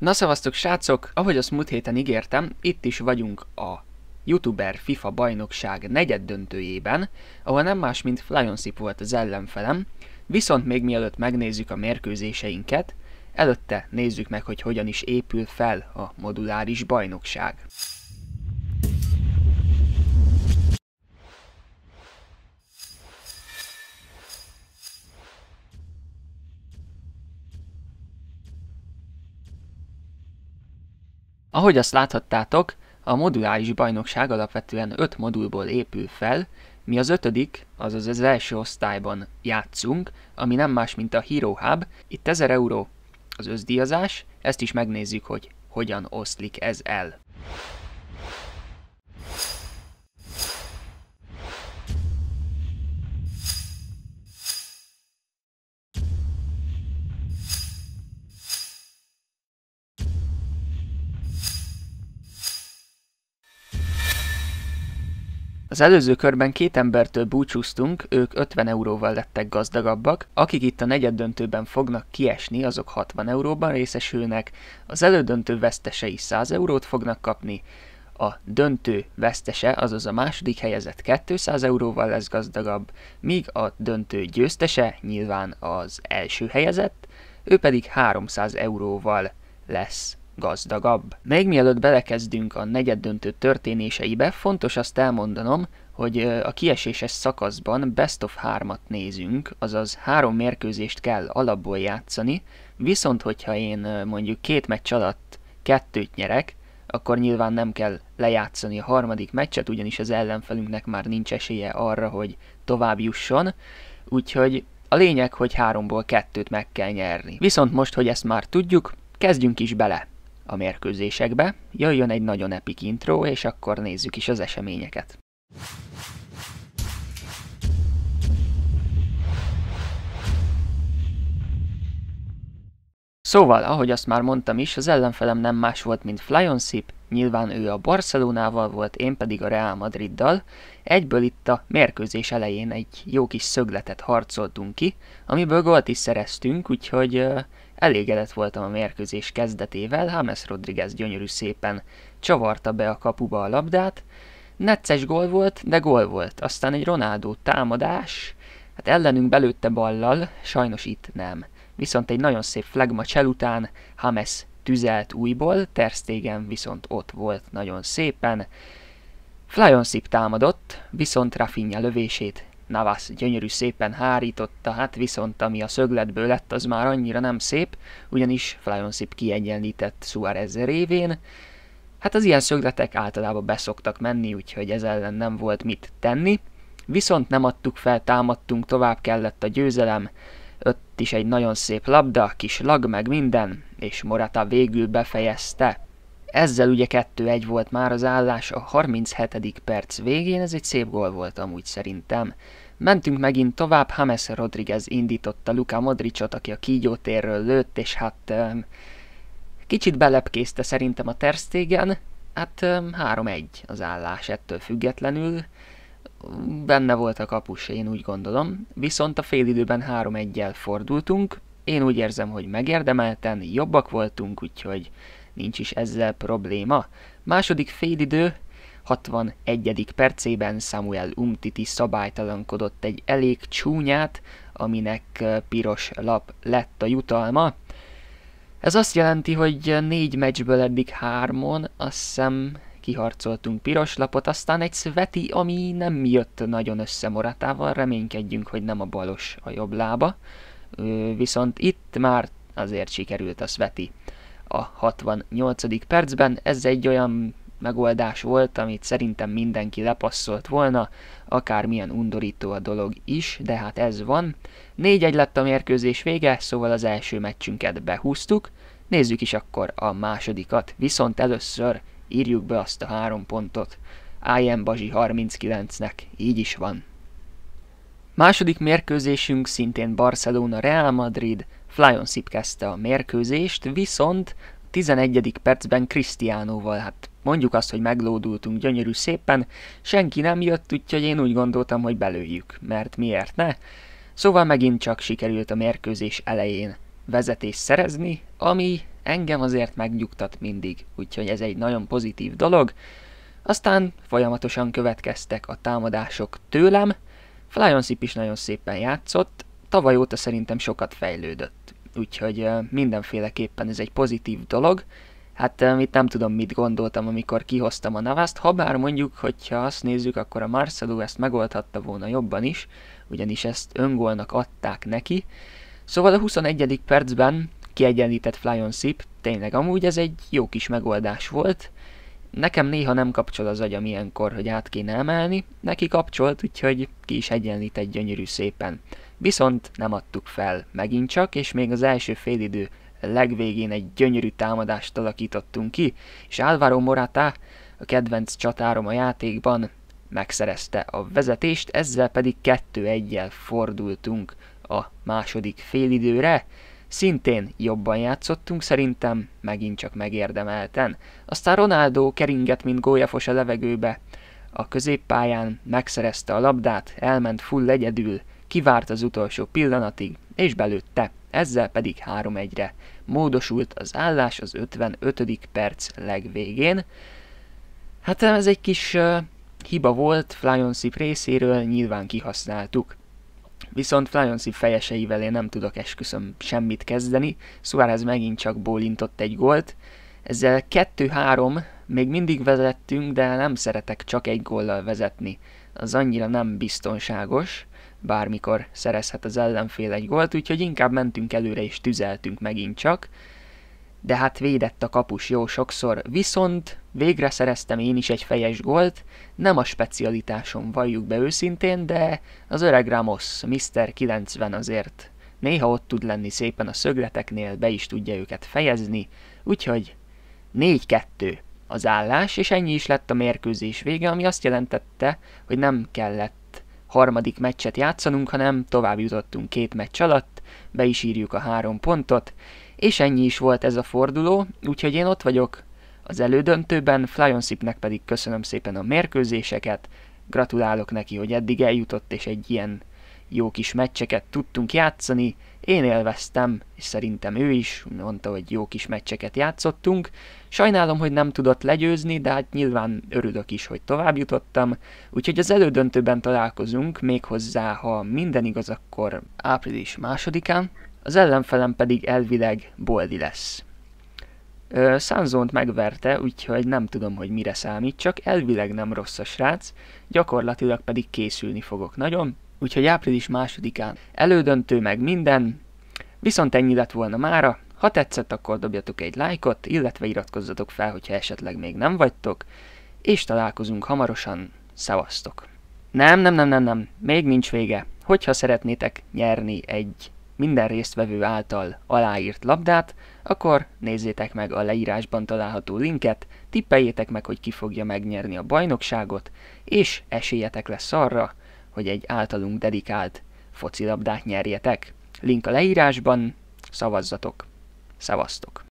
Na szavaztok srácok, ahogy azt múlt héten ígértem, itt is vagyunk a YouTuber FIFA bajnokság negyed döntőjében, ahol nem más, mint Flyonsip volt az ellenfelem, viszont még mielőtt megnézzük a mérkőzéseinket, előtte nézzük meg, hogy hogyan is épül fel a moduláris bajnokság. Ahogy azt láthattátok, a moduláris bajnokság alapvetően 5 modulból épül fel, mi az ötödik, azaz az első osztályban játszunk, ami nem más, mint a Hero Hub. Itt 1000 euró az özdíjazás, ezt is megnézzük, hogy hogyan oszlik ez el. Az előző körben két embertől búcsúztunk, ők 50 euróval lettek gazdagabbak, akik itt a negyed döntőben fognak kiesni, azok 60 euróban részesülnek, az elődöntő vesztesei 100 eurót fognak kapni, a döntő vesztese, azaz a második helyezett 200 euróval lesz gazdagabb, míg a döntő győztese, nyilván az első helyezett, ő pedig 300 euróval lesz gazdagabb. Még mielőtt belekezdünk a negyeddöntő történéseibe, fontos azt elmondanom, hogy a kieséses szakaszban best of 3-at nézünk, azaz három mérkőzést kell alapból játszani, viszont hogyha én mondjuk két meccs alatt kettőt nyerek, akkor nyilván nem kell lejátszani a harmadik meccset, ugyanis az ellenfelünknek már nincs esélye arra, hogy tovább jusson, úgyhogy a lényeg, hogy háromból kettőt meg kell nyerni. Viszont most, hogy ezt már tudjuk, kezdjünk is bele! a mérkőzésekbe, jöjjön egy nagyon epik intro, és akkor nézzük is az eseményeket. Szóval, ahogy azt már mondtam is, az ellenfelem nem más volt, mint Flyonszip, nyilván ő a Barcelonával volt, én pedig a Real Madriddal. Egyből itt a mérkőzés elején egy jó kis szögletet harcoltunk ki, amiből gólt is szereztünk, úgyhogy Elégedett voltam a mérkőzés kezdetével, James Rodriguez gyönyörű szépen csavarta be a kapuba a labdát. Netces gól volt, de gól volt. Aztán egy Ronaldo támadás, hát ellenünk belőtte ballal, sajnos itt nem. Viszont egy nagyon szép flagma csel után James tüzelt újból, Terstégen viszont ott volt nagyon szépen. Flyon Sip támadott, viszont Rafinha lövését Navas gyönyörű szépen hárította, hát viszont ami a szögletből lett, az már annyira nem szép, ugyanis szép kiegyenlített Suarez révén. Hát az ilyen szögletek általában beszoktak menni, úgyhogy ez ellen nem volt mit tenni. Viszont nem adtuk fel, támadtunk, tovább kellett a győzelem, ott is egy nagyon szép labda, kis lag meg minden, és Morata végül befejezte. Ezzel ugye 2-1 volt már az állás a 37. perc végén, ez egy szép gól volt amúgy szerintem. Mentünk megint tovább, James Rodriguez indította Luka Modricot, aki a kígyótérről lőtt, és hát kicsit belepkészte szerintem a terstégen, hát 3-1 az állás ettől függetlenül. Benne volt a kapus, én úgy gondolom. Viszont a félidőben 3-1-jel fordultunk, én úgy érzem, hogy megérdemelten jobbak voltunk, úgyhogy nincs is ezzel probléma. Második félidő, 61. percében Samuel Umtiti szabálytalankodott egy elég csúnyát, aminek piros lap lett a jutalma. Ez azt jelenti, hogy négy meccsből eddig hármon, azt hiszem kiharcoltunk piros lapot, aztán egy szveti, ami nem jött nagyon össze Moratával, reménykedjünk, hogy nem a balos a jobb lába. Viszont itt már azért sikerült a szveti a 68. percben. Ez egy olyan megoldás volt, amit szerintem mindenki lepasszolt volna, akármilyen undorító a dolog is, de hát ez van. 4-1 lett a mérkőzés vége, szóval az első meccsünket behúztuk, nézzük is akkor a másodikat, viszont először írjuk be azt a három pontot. IM Bazsi 39-nek, így is van. Második mérkőzésünk szintén Barcelona Real Madrid, Flyon szipkezte a mérkőzést, viszont 11. percben Krisztiánóval, hát mondjuk azt, hogy meglódultunk gyönyörű szépen, senki nem jött, úgyhogy én úgy gondoltam, hogy belőjük, mert miért ne? Szóval megint csak sikerült a mérkőzés elején vezetést szerezni, ami engem azért megnyugtat mindig, úgyhogy ez egy nagyon pozitív dolog. Aztán folyamatosan következtek a támadások tőlem, Flyon Szip is nagyon szépen játszott, tavaly óta szerintem sokat fejlődött. Úgyhogy mindenféleképpen ez egy pozitív dolog. Hát itt nem tudom, mit gondoltam, amikor kihoztam a navászt, ha bár mondjuk, hogyha azt nézzük, akkor a Marcelo ezt megoldhatta volna jobban is, ugyanis ezt öngolnak adták neki. Szóval a 21. percben kiegyenlített Flyon Sip, tényleg amúgy ez egy jó kis megoldás volt. Nekem néha nem kapcsol az agyam ilyenkor, hogy át kéne emelni, neki kapcsolt, úgyhogy ki is egyenlített gyönyörű szépen. Viszont nem adtuk fel megint csak, és még az első félidő legvégén egy gyönyörű támadást alakítottunk ki, és Álvaro Morata, a kedvenc csatárom a játékban, megszerezte a vezetést, ezzel pedig 2-1-jel fordultunk a második félidőre. Szintén jobban játszottunk szerintem, megint csak megérdemelten. Aztán Ronaldo keringett, mint gólyafos a levegőbe. A középpályán megszerezte a labdát, elment full egyedül, kivárt az utolsó pillanatig, és belőtte, ezzel pedig 3-1-re. Módosult az állás az 55. perc legvégén. Hát ez egy kis uh, hiba volt Flyon Sip részéről, nyilván kihasználtuk. Viszont Flyon Sip fejeseivel én nem tudok esküszöm semmit kezdeni, Szóval ez megint csak bólintott egy gólt, ezzel 2-3 még mindig vezettünk, de nem szeretek csak egy góllal vezetni. Az annyira nem biztonságos bármikor szerezhet az ellenfél egy gólt, úgyhogy inkább mentünk előre és tüzeltünk megint csak, de hát védett a kapus jó sokszor, viszont végre szereztem én is egy fejes gólt, nem a specialitásom valljuk be őszintén, de az öreg Ramos, Mr. 90 azért néha ott tud lenni szépen a szögleteknél, be is tudja őket fejezni, úgyhogy 4-2 az állás, és ennyi is lett a mérkőzés vége, ami azt jelentette, hogy nem kellett harmadik meccset játszanunk, hanem tovább jutottunk két meccs alatt, be is írjuk a három pontot, és ennyi is volt ez a forduló, úgyhogy én ott vagyok az elődöntőben, Flyonshipnek pedig köszönöm szépen a mérkőzéseket, gratulálok neki, hogy eddig eljutott és egy ilyen jó kis meccseket tudtunk játszani, én élveztem, és szerintem ő is mondta, hogy jó kis meccseket játszottunk. Sajnálom, hogy nem tudott legyőzni, de hát nyilván örülök is, hogy tovább jutottam. Úgyhogy az elődöntőben találkozunk, méghozzá, ha minden igaz, akkor április másodikán. Az ellenfelem pedig elvileg Boldi lesz. Sanzont megverte, úgyhogy nem tudom, hogy mire számít, csak elvileg nem rossz a srác, gyakorlatilag pedig készülni fogok nagyon, úgyhogy április másodikán elődöntő meg minden. Viszont ennyi lett volna mára, ha tetszett, akkor dobjatok egy lájkot, illetve iratkozzatok fel, hogyha esetleg még nem vagytok, és találkozunk hamarosan, szevasztok! Nem, nem, nem, nem, nem, még nincs vége. Hogyha szeretnétek nyerni egy minden résztvevő által aláírt labdát, akkor nézzétek meg a leírásban található linket, tippeljétek meg, hogy ki fogja megnyerni a bajnokságot, és esélyetek lesz arra, hogy egy általunk dedikált focilabdát nyerjetek. Link a leírásban, szavazzatok, szavaztok!